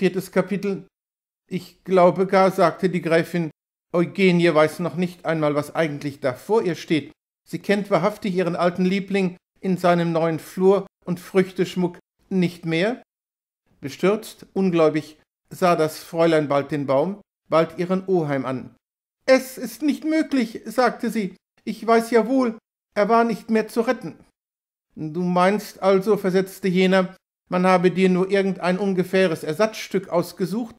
Viertes Kapitel. Ich glaube gar, sagte die Gräfin, Eugenie weiß noch nicht einmal, was eigentlich da vor ihr steht. Sie kennt wahrhaftig ihren alten Liebling in seinem neuen Flur und Früchteschmuck nicht mehr? Bestürzt, ungläubig, sah das Fräulein bald den Baum, bald ihren Oheim an. Es ist nicht möglich, sagte sie. Ich weiß ja wohl, er war nicht mehr zu retten. Du meinst also, versetzte jener, man habe dir nur irgendein ungefähres Ersatzstück ausgesucht.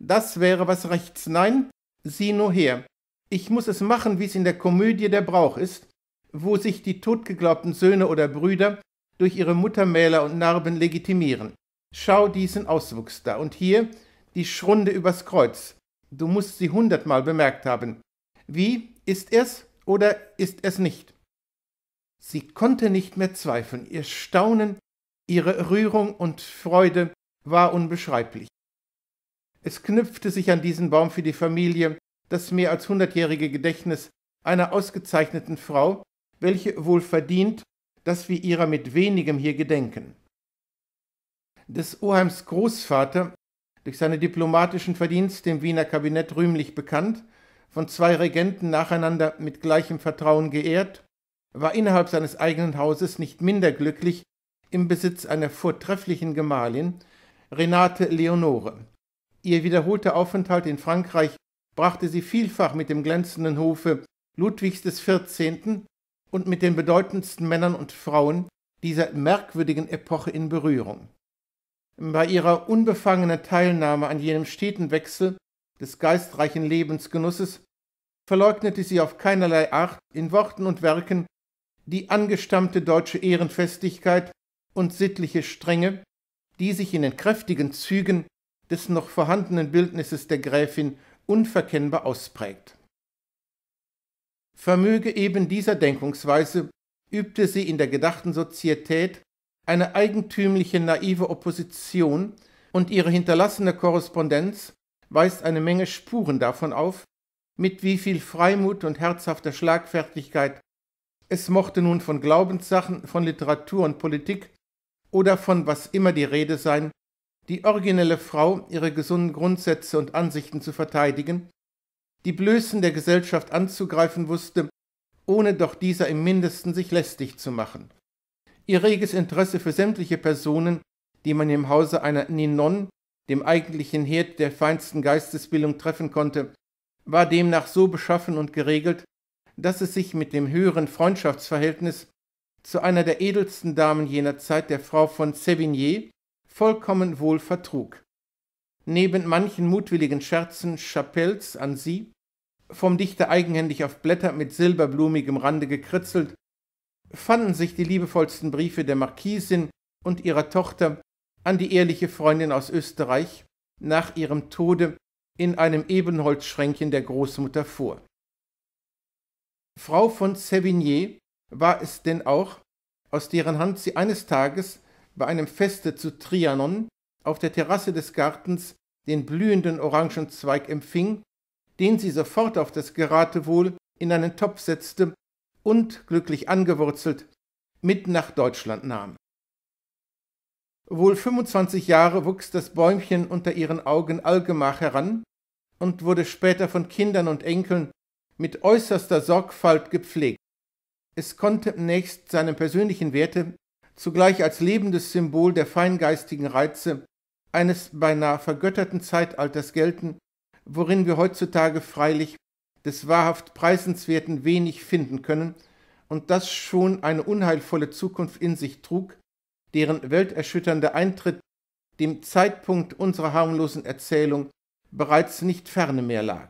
Das wäre was rechts. Nein, sieh nur her. Ich muss es machen, wie es in der Komödie der Brauch ist, wo sich die totgeglaubten Söhne oder Brüder durch ihre Muttermäler und Narben legitimieren. Schau diesen Auswuchs da und hier die Schrunde übers Kreuz. Du musst sie hundertmal bemerkt haben. Wie ist es oder ist es nicht? Sie konnte nicht mehr zweifeln. Ihr Staunen Ihre Rührung und Freude war unbeschreiblich. Es knüpfte sich an diesen Baum für die Familie das mehr als hundertjährige Gedächtnis einer ausgezeichneten Frau, welche wohl verdient, dass wir ihrer mit wenigem hier gedenken. Des Oheims Großvater, durch seine diplomatischen Verdienste im Wiener Kabinett rühmlich bekannt, von zwei Regenten nacheinander mit gleichem Vertrauen geehrt, war innerhalb seines eigenen Hauses nicht minder glücklich im Besitz einer vortrefflichen Gemahlin, Renate Leonore. Ihr wiederholter Aufenthalt in Frankreich brachte sie vielfach mit dem glänzenden Hofe Ludwigs XIV. und mit den bedeutendsten Männern und Frauen dieser merkwürdigen Epoche in Berührung. Bei ihrer unbefangenen Teilnahme an jenem steten Wechsel des geistreichen Lebensgenusses verleugnete sie auf keinerlei Art in Worten und Werken die angestammte deutsche Ehrenfestigkeit und sittliche Strenge, die sich in den kräftigen Zügen des noch vorhandenen Bildnisses der Gräfin unverkennbar ausprägt. Vermöge eben dieser Denkungsweise übte sie in der gedachten Sozietät eine eigentümliche naive Opposition und ihre hinterlassene Korrespondenz weist eine Menge Spuren davon auf, mit wie viel Freimut und herzhafter Schlagfertigkeit es mochte nun von Glaubenssachen, von Literatur und Politik oder von was immer die Rede sein, die originelle Frau, ihre gesunden Grundsätze und Ansichten zu verteidigen, die Blößen der Gesellschaft anzugreifen wusste, ohne doch dieser im mindesten sich lästig zu machen. Ihr reges Interesse für sämtliche Personen, die man im Hause einer Ninon, dem eigentlichen Herd der feinsten Geistesbildung, treffen konnte, war demnach so beschaffen und geregelt, dass es sich mit dem höheren Freundschaftsverhältnis zu einer der edelsten Damen jener Zeit, der Frau von Sévigné, vollkommen wohl vertrug. Neben manchen mutwilligen Scherzen Chapels an sie, vom Dichter eigenhändig auf Blätter mit silberblumigem Rande gekritzelt, fanden sich die liebevollsten Briefe der Marquisin und ihrer Tochter an die ehrliche Freundin aus Österreich nach ihrem Tode in einem Ebenholzschränkchen der Großmutter vor. Frau von Sévigné war es denn auch, aus deren Hand sie eines Tages bei einem Feste zu Trianon auf der Terrasse des Gartens den blühenden Orangenzweig empfing, den sie sofort auf das Geratewohl in einen Topf setzte und, glücklich angewurzelt, mit nach Deutschland nahm. Wohl 25 Jahre wuchs das Bäumchen unter ihren Augen allgemach heran und wurde später von Kindern und Enkeln mit äußerster Sorgfalt gepflegt. Es konnte nächst seine persönlichen Werte zugleich als lebendes Symbol der feingeistigen Reize eines beinahe vergötterten Zeitalters gelten, worin wir heutzutage freilich des wahrhaft Preisenswerten wenig finden können und das schon eine unheilvolle Zukunft in sich trug, deren welterschütternde Eintritt dem Zeitpunkt unserer harmlosen Erzählung bereits nicht ferne mehr lag.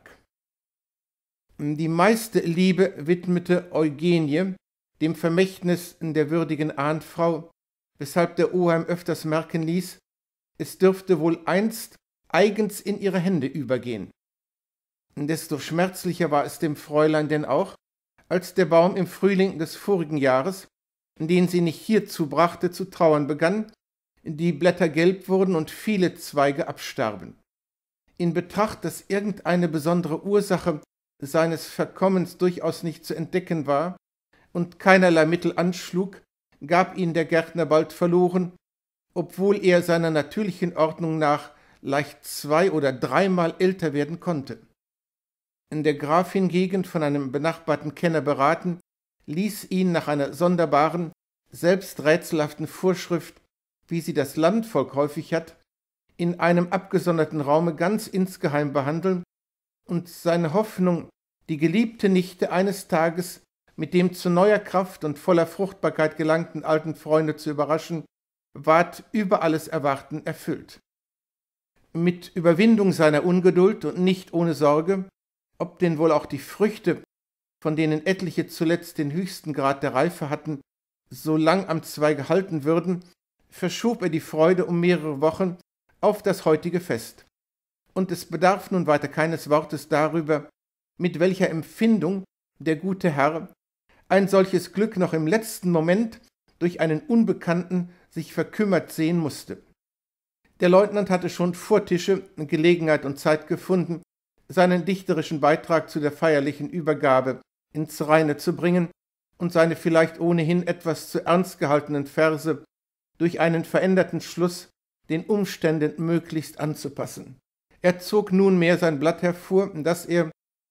Die meiste Liebe widmete Eugenie dem Vermächtnis der würdigen Ahnfrau, weshalb der Oheim öfters merken ließ, es dürfte wohl einst eigens in ihre Hände übergehen. Desto schmerzlicher war es dem Fräulein denn auch, als der Baum im Frühling des vorigen Jahres, den sie nicht hierzu brachte, zu trauern begann, die Blätter gelb wurden und viele Zweige abstarben. In Betracht, dass irgendeine besondere Ursache seines Verkommens durchaus nicht zu entdecken war und keinerlei Mittel anschlug, gab ihn der Gärtner bald verloren, obwohl er seiner natürlichen Ordnung nach leicht zwei oder dreimal älter werden konnte. In der Graf hingegen, von einem benachbarten Kenner beraten, ließ ihn nach einer sonderbaren, selbst rätselhaften Vorschrift, wie sie das Landvolk häufig hat, in einem abgesonderten Raume ganz insgeheim behandeln und seine Hoffnung, die geliebte Nichte eines Tages mit dem zu neuer Kraft und voller Fruchtbarkeit gelangten alten Freunde zu überraschen, ward über alles Erwarten erfüllt. Mit Überwindung seiner Ungeduld und nicht ohne Sorge, ob denn wohl auch die Früchte, von denen etliche zuletzt den höchsten Grad der Reife hatten, so lang am Zweige halten würden, verschob er die Freude um mehrere Wochen auf das heutige Fest und es bedarf nun weiter keines Wortes darüber, mit welcher Empfindung der gute Herr ein solches Glück noch im letzten Moment durch einen Unbekannten sich verkümmert sehen musste. Der Leutnant hatte schon vor Tische Gelegenheit und Zeit gefunden, seinen dichterischen Beitrag zu der feierlichen Übergabe ins Reine zu bringen und seine vielleicht ohnehin etwas zu ernst gehaltenen Verse durch einen veränderten Schluss den Umständen möglichst anzupassen. Er zog nunmehr sein Blatt hervor, das er,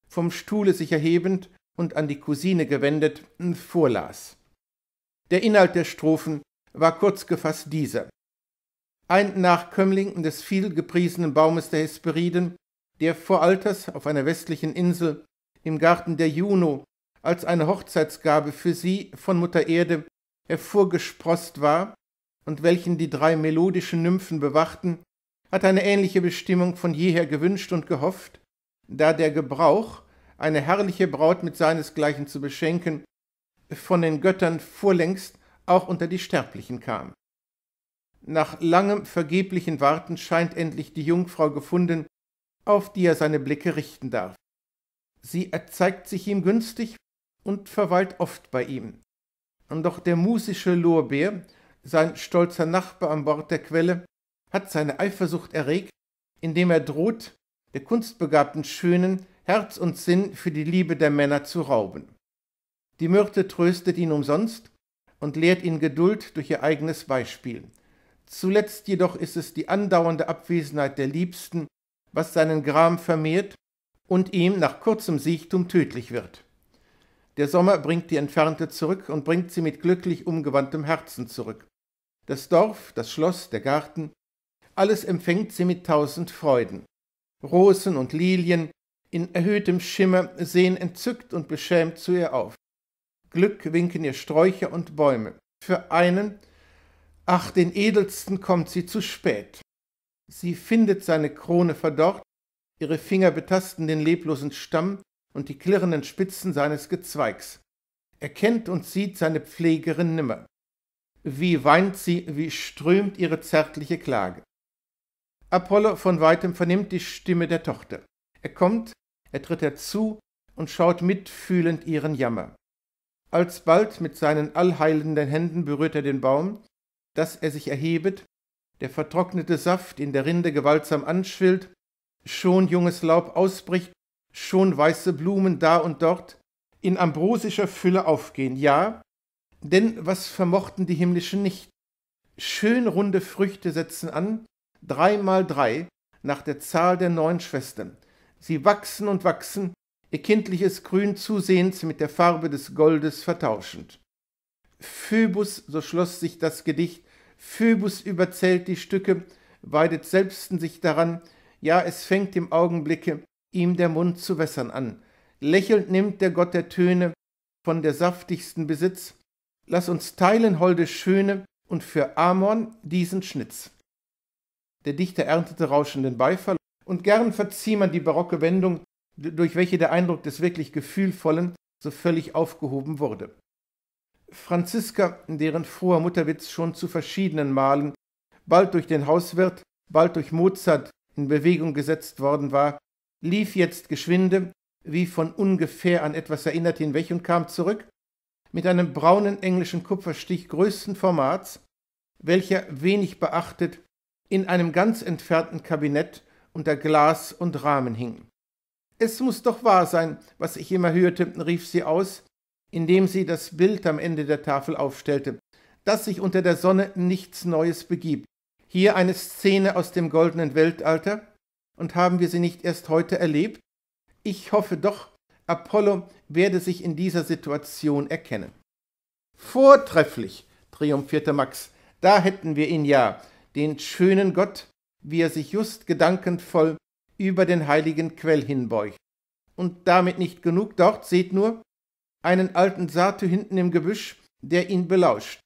vom Stuhle sich erhebend und an die Cousine gewendet, hm, vorlas. Der Inhalt der Strophen war kurz gefasst dieser. Ein Nachkömmling des vielgepriesenen Baumes der Hesperiden, der vor Alters auf einer westlichen Insel im Garten der Juno als eine Hochzeitsgabe für sie von Mutter Erde hervorgesproßt war und welchen die drei melodischen Nymphen bewachten, hat eine ähnliche Bestimmung von jeher gewünscht und gehofft, da der Gebrauch, eine herrliche Braut mit seinesgleichen zu beschenken, von den Göttern vorlängst auch unter die Sterblichen kam. Nach langem vergeblichen Warten scheint endlich die Jungfrau gefunden, auf die er seine Blicke richten darf. Sie erzeigt sich ihm günstig und verweilt oft bei ihm. Doch der musische Lorbeer, sein stolzer Nachbar an Bord der Quelle, hat seine Eifersucht erregt, indem er droht, der kunstbegabten Schönen Herz und Sinn für die Liebe der Männer zu rauben. Die Myrte tröstet ihn umsonst und lehrt ihn Geduld durch ihr eigenes Beispiel. Zuletzt jedoch ist es die andauernde Abwesenheit der Liebsten, was seinen Gram vermehrt und ihm nach kurzem Siechtum tödlich wird. Der Sommer bringt die Entfernte zurück und bringt sie mit glücklich umgewandtem Herzen zurück. Das Dorf, das Schloss, der Garten alles empfängt sie mit tausend Freuden. Rosen und Lilien in erhöhtem Schimmer sehen entzückt und beschämt zu ihr auf. Glück winken ihr Sträucher und Bäume. Für einen, ach, den edelsten kommt sie zu spät. Sie findet seine Krone verdorrt, ihre Finger betasten den leblosen Stamm und die klirrenden Spitzen seines Gezweigs. Er kennt und sieht seine Pflegerin nimmer. Wie weint sie, wie strömt ihre zärtliche Klage. Apollo von weitem vernimmt die Stimme der Tochter. Er kommt, er tritt herzu und schaut mitfühlend ihren Jammer. Alsbald mit seinen allheilenden Händen berührt er den Baum, dass er sich erhebet, der vertrocknete Saft in der Rinde gewaltsam anschwillt, schon junges Laub ausbricht, schon weiße Blumen da und dort in ambrosischer Fülle aufgehen. Ja, denn was vermochten die himmlischen nicht? Schön runde Früchte setzen an, drei mal drei nach der Zahl der neun Schwestern. Sie wachsen und wachsen, ihr kindliches Grün zusehends mit der Farbe des Goldes vertauschend. Phöbus, so schloss sich das Gedicht, Phöbus überzählt die Stücke, weidet selbsten sich daran, ja, es fängt im Augenblicke ihm der Mund zu wässern an. Lächelnd nimmt der Gott der Töne von der saftigsten Besitz. Lass uns teilen, holde Schöne, und für Amon diesen Schnitz. Der Dichter erntete rauschenden Beifall und gern verzieh man die barocke Wendung, durch welche der Eindruck des wirklich Gefühlvollen so völlig aufgehoben wurde. Franziska, deren froher Mutterwitz schon zu verschiedenen Malen, bald durch den Hauswirt, bald durch Mozart in Bewegung gesetzt worden war, lief jetzt geschwinde, wie von ungefähr an etwas erinnert hinweg und kam zurück, mit einem braunen englischen Kupferstich größten Formats, welcher wenig beachtet in einem ganz entfernten Kabinett unter Glas und Rahmen hingen. Es muss doch wahr sein, was ich immer hörte, rief sie aus, indem sie das Bild am Ende der Tafel aufstellte, dass sich unter der Sonne nichts Neues begibt. Hier eine Szene aus dem goldenen Weltalter, und haben wir sie nicht erst heute erlebt? Ich hoffe doch, Apollo werde sich in dieser Situation erkennen. Vortrefflich, triumphierte Max, da hätten wir ihn ja den schönen Gott, wie er sich just gedankenvoll über den heiligen Quell hinbeugt. Und damit nicht genug, dort seht nur einen alten Satu hinten im Gebüsch, der ihn belauscht.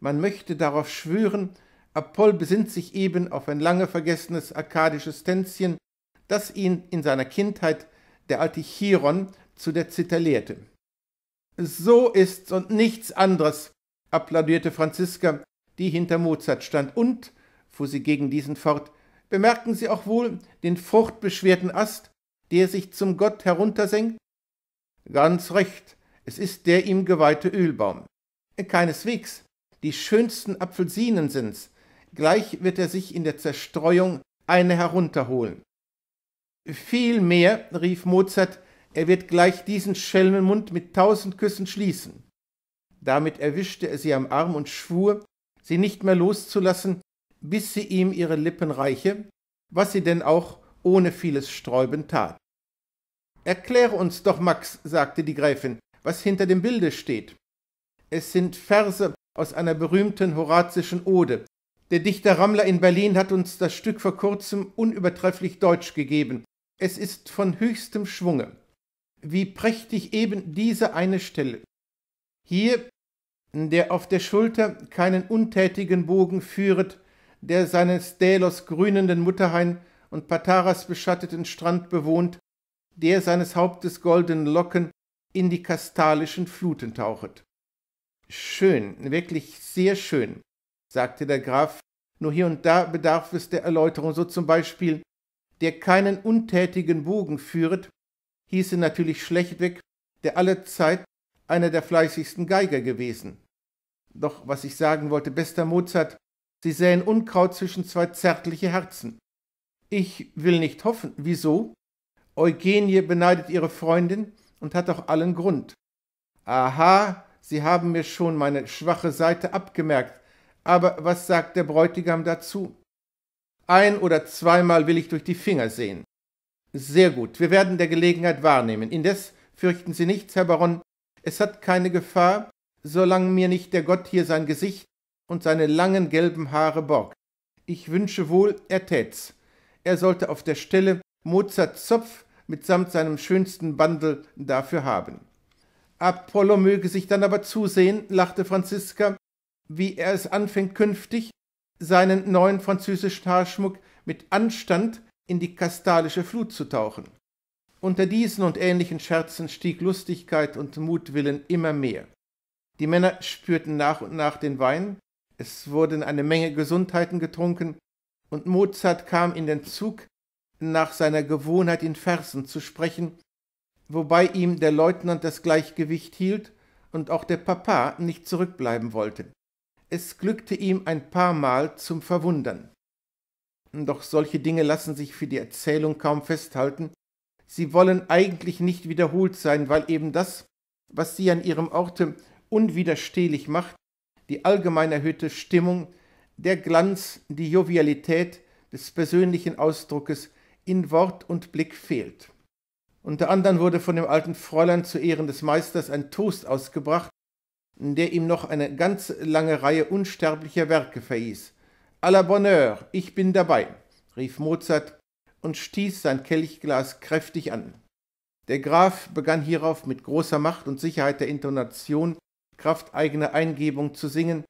Man möchte darauf schwören, Apoll besinnt sich eben auf ein lange vergessenes akkadisches Tänzchen, das ihn in seiner Kindheit der alte Chiron zu der Zither lehrte. So ist's und nichts anderes, applaudierte Franziska, die hinter Mozart stand und fuhr sie gegen diesen fort, bemerken Sie auch wohl den fruchtbeschwerten Ast, der sich zum Gott heruntersenkt? Ganz recht, es ist der ihm geweihte Ölbaum. Keineswegs, die schönsten Apfelsinen sind's, gleich wird er sich in der Zerstreuung eine herunterholen. Vielmehr, rief Mozart, er wird gleich diesen Schelmenmund mit tausend Küssen schließen. Damit erwischte er sie am Arm und schwur, sie nicht mehr loszulassen, bis sie ihm ihre Lippen reiche, was sie denn auch ohne vieles Sträuben tat. Erkläre uns doch, Max, sagte die Gräfin, was hinter dem Bilde steht. Es sind Verse aus einer berühmten horazischen Ode. Der Dichter Rammler in Berlin hat uns das Stück vor kurzem unübertrefflich deutsch gegeben. Es ist von höchstem Schwunge. Wie prächtig eben diese eine Stelle. Hier, der auf der Schulter keinen untätigen Bogen führet, der seines Delos grünenden Mutterhain und Pataras beschatteten Strand bewohnt, der seines Hauptes goldenen Locken in die kastalischen Fluten tauchet. Schön, wirklich sehr schön, sagte der Graf, nur hier und da bedarf es der Erläuterung, so zum Beispiel, der keinen untätigen Bogen führet, hieße natürlich schlechtweg, der allezeit einer der fleißigsten Geiger gewesen. Doch was ich sagen wollte, bester Mozart, Sie säen Unkraut zwischen zwei zärtliche Herzen. Ich will nicht hoffen. Wieso? Eugenie beneidet ihre Freundin und hat auch allen Grund. Aha, Sie haben mir schon meine schwache Seite abgemerkt, aber was sagt der Bräutigam dazu? Ein oder zweimal will ich durch die Finger sehen. Sehr gut, wir werden der Gelegenheit wahrnehmen. Indes fürchten Sie nichts, Herr Baron, es hat keine Gefahr, solange mir nicht der Gott hier sein Gesicht und seine langen gelben Haare borg. Ich wünsche wohl, er tät's. Er sollte auf der Stelle Mozarts Zopf mitsamt seinem schönsten Bandel dafür haben. Apollo möge sich dann aber zusehen, lachte Franziska, wie er es anfängt künftig, seinen neuen französischen Haarschmuck mit Anstand in die kastalische Flut zu tauchen. Unter diesen und ähnlichen Scherzen stieg Lustigkeit und Mutwillen immer mehr. Die Männer spürten nach und nach den Wein, es wurden eine Menge Gesundheiten getrunken, und Mozart kam in den Zug, nach seiner Gewohnheit in Versen zu sprechen, wobei ihm der Leutnant das Gleichgewicht hielt und auch der Papa nicht zurückbleiben wollte. Es glückte ihm ein paar Mal zum Verwundern. Doch solche Dinge lassen sich für die Erzählung kaum festhalten, sie wollen eigentlich nicht wiederholt sein, weil eben das, was sie an ihrem Orte unwiderstehlich macht, die allgemein erhöhte Stimmung, der Glanz, die Jovialität des persönlichen Ausdruckes in Wort und Blick fehlt. Unter anderem wurde von dem alten Fräulein zu Ehren des Meisters ein Toast ausgebracht, der ihm noch eine ganz lange Reihe unsterblicher Werke verhieß. A la Bonheur, ich bin dabei, rief Mozart und stieß sein Kelchglas kräftig an. Der Graf begann hierauf mit großer Macht und Sicherheit der Intonation Kraft eigener Eingebung zu singen.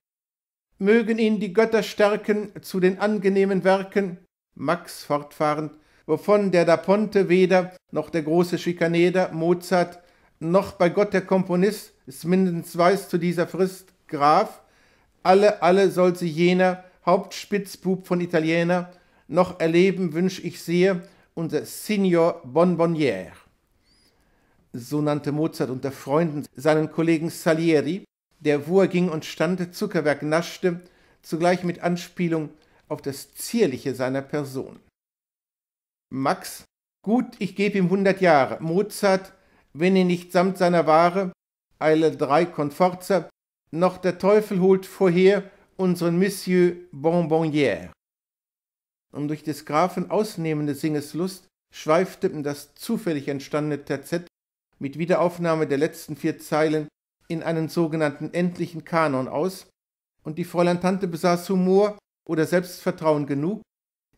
Mögen ihn die Götter stärken zu den angenehmen Werken, Max fortfahrend, wovon der Da Ponte weder noch der große Schikaneder Mozart noch bei Gott der Komponist es mindestens weiß zu dieser Frist Graf, alle, alle soll sie jener Hauptspitzbub von Italiener noch erleben wünsch ich sehr, unser Signor Bonbonniere so nannte Mozart unter Freunden seinen Kollegen Salieri, der, wo er ging und stand, Zuckerwerk naschte, zugleich mit Anspielung auf das Zierliche seiner Person. Max, gut, ich gebe ihm hundert Jahre. Mozart, wenn ihn nicht samt seiner Ware, Eile drei Conforza, noch der Teufel holt vorher unseren Monsieur Bonbonnière. Und durch des Grafen ausnehmende Singeslust schweifte das zufällig entstandene Terzett mit Wiederaufnahme der letzten vier Zeilen in einen sogenannten endlichen Kanon aus, und die Fräulein Tante besaß Humor oder Selbstvertrauen genug,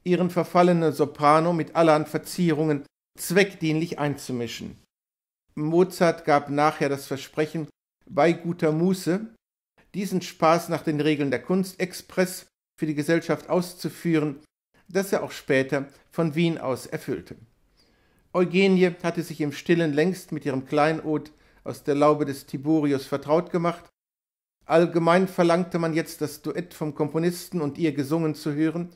ihren verfallenen Soprano mit allerhand Verzierungen zweckdienlich einzumischen. Mozart gab nachher das Versprechen, bei guter Muße diesen Spaß nach den Regeln der Kunst express für die Gesellschaft auszuführen, das er auch später von Wien aus erfüllte. Eugenie hatte sich im Stillen längst mit ihrem Kleinod aus der Laube des Tiburius vertraut gemacht. Allgemein verlangte man jetzt das Duett vom Komponisten und ihr gesungen zu hören,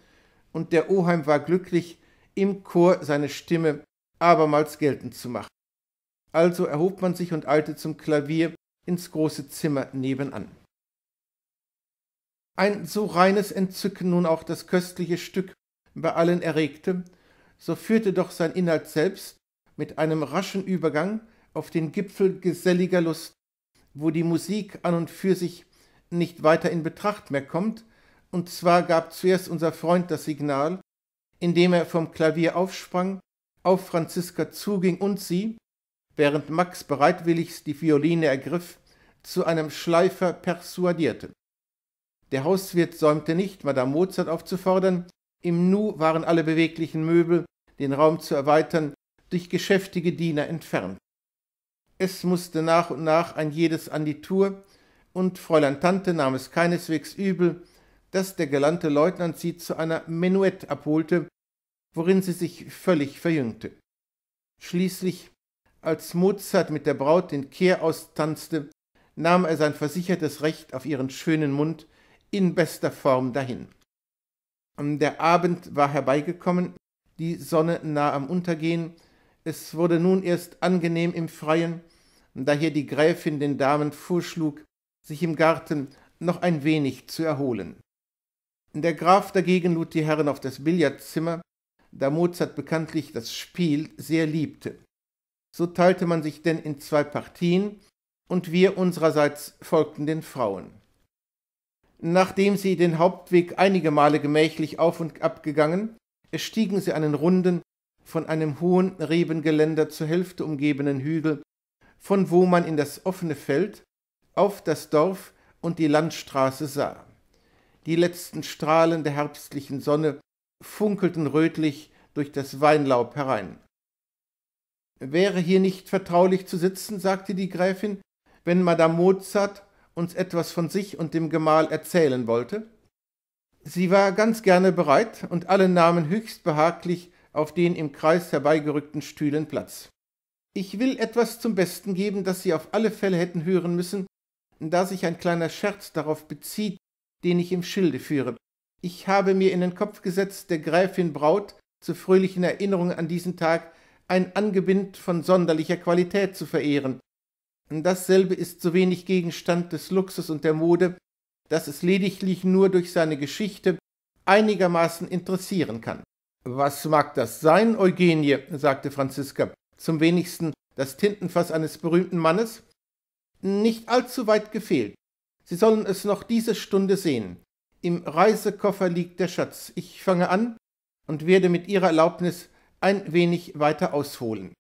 und der Oheim war glücklich, im Chor seine Stimme abermals geltend zu machen. Also erhob man sich und eilte zum Klavier ins große Zimmer nebenan. Ein so reines Entzücken nun auch das köstliche Stück bei allen erregte, so führte doch sein Inhalt selbst mit einem raschen Übergang auf den Gipfel geselliger Lust, wo die Musik an und für sich nicht weiter in Betracht mehr kommt, und zwar gab zuerst unser Freund das Signal, indem er vom Klavier aufsprang, auf Franziska zuging und sie, während Max bereitwilligst die Violine ergriff, zu einem Schleifer persuadierte. Der Hauswirt säumte nicht, Madame Mozart aufzufordern, im Nu waren alle beweglichen Möbel, den Raum zu erweitern, durch geschäftige Diener entfernt. Es musste nach und nach ein jedes an die Tour, und Fräulein Tante nahm es keineswegs übel, dass der galante Leutnant sie zu einer Menuett abholte, worin sie sich völlig verjüngte. Schließlich, als Mozart mit der Braut den Kehr austanzte, nahm er sein versichertes Recht auf ihren schönen Mund in bester Form dahin. Ähm, der Abend war herbeigekommen, die Sonne nah am Untergehen. Es wurde nun erst angenehm im Freien, da hier die Gräfin den Damen vorschlug, sich im Garten noch ein wenig zu erholen. Der Graf dagegen lud die Herren auf das Billardzimmer, da Mozart bekanntlich das Spiel sehr liebte. So teilte man sich denn in zwei Partien, und wir unsererseits folgten den Frauen. Nachdem sie den Hauptweg einige Male gemächlich auf und ab gegangen, erstiegen sie einen runden, von einem hohen Rebengeländer zur Hälfte umgebenen Hügel, von wo man in das offene Feld, auf das Dorf und die Landstraße sah. Die letzten Strahlen der herbstlichen Sonne funkelten rötlich durch das Weinlaub herein. Wäre hier nicht vertraulich zu sitzen, sagte die Gräfin, wenn Madame Mozart uns etwas von sich und dem Gemahl erzählen wollte. Sie war ganz gerne bereit, und alle nahmen höchst behaglich auf den im Kreis herbeigerückten Stühlen Platz. Ich will etwas zum Besten geben, das Sie auf alle Fälle hätten hören müssen, da sich ein kleiner Scherz darauf bezieht, den ich im Schilde führe. Ich habe mir in den Kopf gesetzt, der Gräfin Braut zur fröhlichen Erinnerung an diesen Tag ein Angebind von sonderlicher Qualität zu verehren. Dasselbe ist so wenig Gegenstand des Luxus und der Mode, dass es lediglich nur durch seine Geschichte einigermaßen interessieren kann. Was mag das sein, Eugenie? sagte Franziska. Zum wenigsten das Tintenfass eines berühmten Mannes? Nicht allzu weit gefehlt. Sie sollen es noch diese Stunde sehen. Im Reisekoffer liegt der Schatz. Ich fange an und werde mit Ihrer Erlaubnis ein wenig weiter ausholen.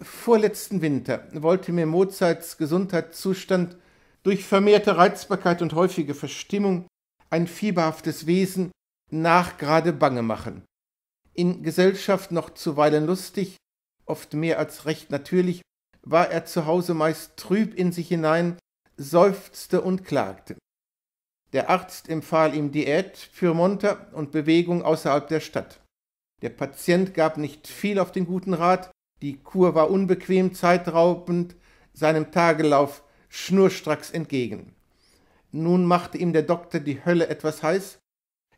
Vorletzten Winter wollte mir Mozarts Gesundheitszustand durch vermehrte Reizbarkeit und häufige Verstimmung ein fieberhaftes Wesen nachgerade bange machen. In Gesellschaft noch zuweilen lustig, oft mehr als recht natürlich, war er zu Hause meist trüb in sich hinein, seufzte und klagte. Der Arzt empfahl ihm Diät, für Monter und Bewegung außerhalb der Stadt. Der Patient gab nicht viel auf den guten Rat, die Kur war unbequem, zeitraubend, seinem Tagelauf schnurstracks entgegen. Nun machte ihm der Doktor die Hölle etwas heiß.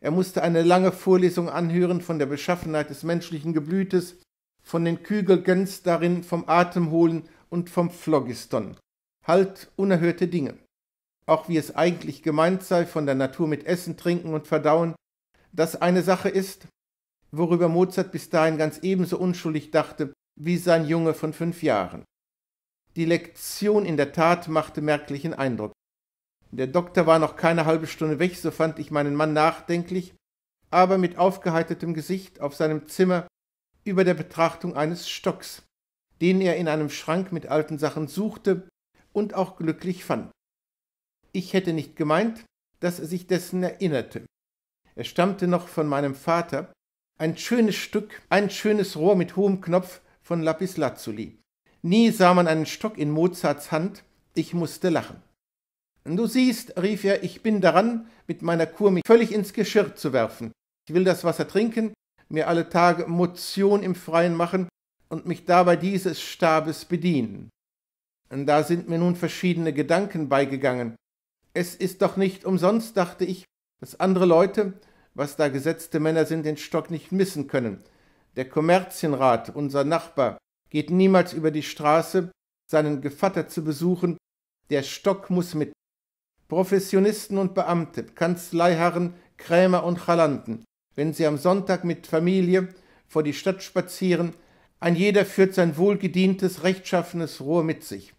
Er musste eine lange Vorlesung anhören von der Beschaffenheit des menschlichen Geblütes, von den Kügelgens darin, vom Atemholen und vom Phlogiston. Halt unerhörte Dinge. Auch wie es eigentlich gemeint sei, von der Natur mit Essen, Trinken und Verdauen, das eine Sache ist, worüber Mozart bis dahin ganz ebenso unschuldig dachte, wie sein Junge von fünf Jahren. Die Lektion in der Tat machte merklichen Eindruck. Der Doktor war noch keine halbe Stunde weg, so fand ich meinen Mann nachdenklich, aber mit aufgeheitertem Gesicht auf seinem Zimmer über der Betrachtung eines Stocks, den er in einem Schrank mit alten Sachen suchte und auch glücklich fand. Ich hätte nicht gemeint, dass er sich dessen erinnerte. Er stammte noch von meinem Vater, ein schönes Stück, ein schönes Rohr mit hohem Knopf, von Lapislazuli. Nie sah man einen Stock in Mozarts Hand, ich musste lachen. Du siehst, rief er, ich bin daran, mit meiner Kur mich völlig ins Geschirr zu werfen. Ich will das Wasser trinken, mir alle Tage Motion im Freien machen und mich dabei dieses Stabes bedienen. Und da sind mir nun verschiedene Gedanken beigegangen. Es ist doch nicht umsonst, dachte ich, dass andere Leute, was da gesetzte Männer sind, den Stock nicht missen können. Der Kommerzienrat, unser Nachbar, geht niemals über die Straße, seinen Gevatter zu besuchen. Der Stock muss mit. Professionisten und Beamte, Kanzleiherren, Krämer und Chalanten, wenn sie am Sonntag mit Familie vor die Stadt spazieren, ein jeder führt sein wohlgedientes, rechtschaffenes Rohr mit sich.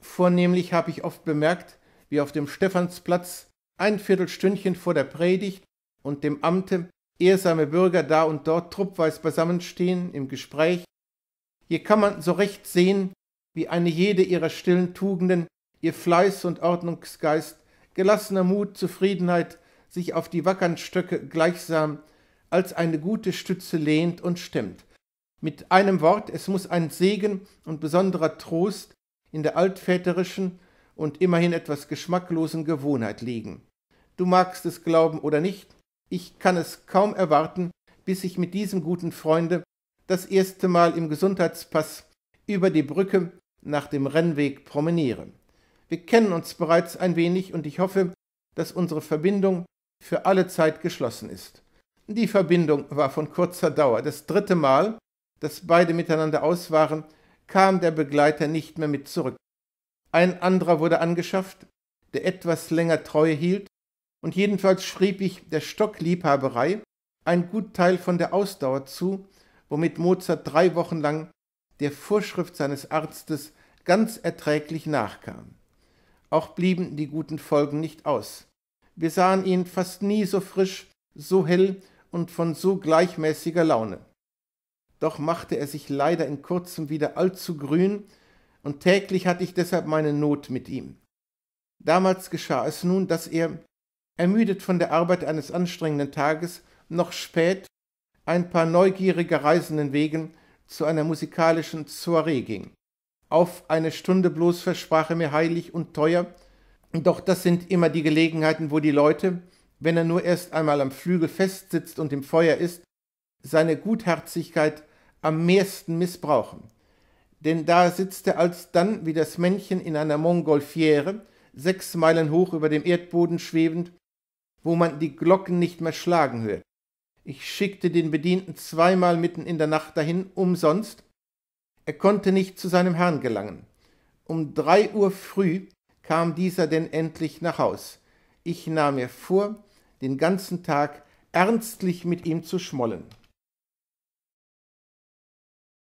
Vornehmlich habe ich oft bemerkt, wie auf dem Stephansplatz ein Viertelstündchen vor der Predigt und dem Amte ehrsame Bürger da und dort truppweis beisammenstehen im Gespräch. Hier kann man so recht sehen, wie eine jede ihrer stillen Tugenden, ihr Fleiß und Ordnungsgeist, gelassener Mut, Zufriedenheit sich auf die wackern Stöcke gleichsam als eine gute Stütze lehnt und stemmt. Mit einem Wort, es muss ein Segen und besonderer Trost in der altväterischen und immerhin etwas geschmacklosen Gewohnheit liegen. Du magst es glauben oder nicht, ich kann es kaum erwarten, bis ich mit diesem guten Freunde das erste Mal im Gesundheitspass über die Brücke nach dem Rennweg promeniere. Wir kennen uns bereits ein wenig und ich hoffe, dass unsere Verbindung für alle Zeit geschlossen ist. Die Verbindung war von kurzer Dauer. Das dritte Mal, dass beide miteinander aus waren, kam der Begleiter nicht mehr mit zurück. Ein anderer wurde angeschafft, der etwas länger Treue hielt und jedenfalls schrieb ich der Stockliebhaberei ein gut Teil von der Ausdauer zu, womit Mozart drei Wochen lang der Vorschrift seines Arztes ganz erträglich nachkam. Auch blieben die guten Folgen nicht aus. Wir sahen ihn fast nie so frisch, so hell und von so gleichmäßiger Laune. Doch machte er sich leider in kurzem wieder allzu grün, und täglich hatte ich deshalb meine Not mit ihm. Damals geschah es nun, dass er, ermüdet von der Arbeit eines anstrengenden Tages, noch spät ein paar neugierige Reisenden wegen zu einer musikalischen Soiree ging. Auf eine Stunde bloß versprach er mir heilig und teuer, doch das sind immer die Gelegenheiten, wo die Leute, wenn er nur erst einmal am Flügel festsitzt und im Feuer ist, seine Gutherzigkeit am mehrsten missbrauchen. Denn da sitzt er alsdann wie das Männchen in einer Montgolfiere, sechs Meilen hoch über dem Erdboden schwebend, wo man die Glocken nicht mehr schlagen hört. Ich schickte den Bedienten zweimal mitten in der Nacht dahin, umsonst. Er konnte nicht zu seinem Herrn gelangen. Um drei Uhr früh kam dieser denn endlich nach Haus. Ich nahm mir vor, den ganzen Tag ernstlich mit ihm zu schmollen.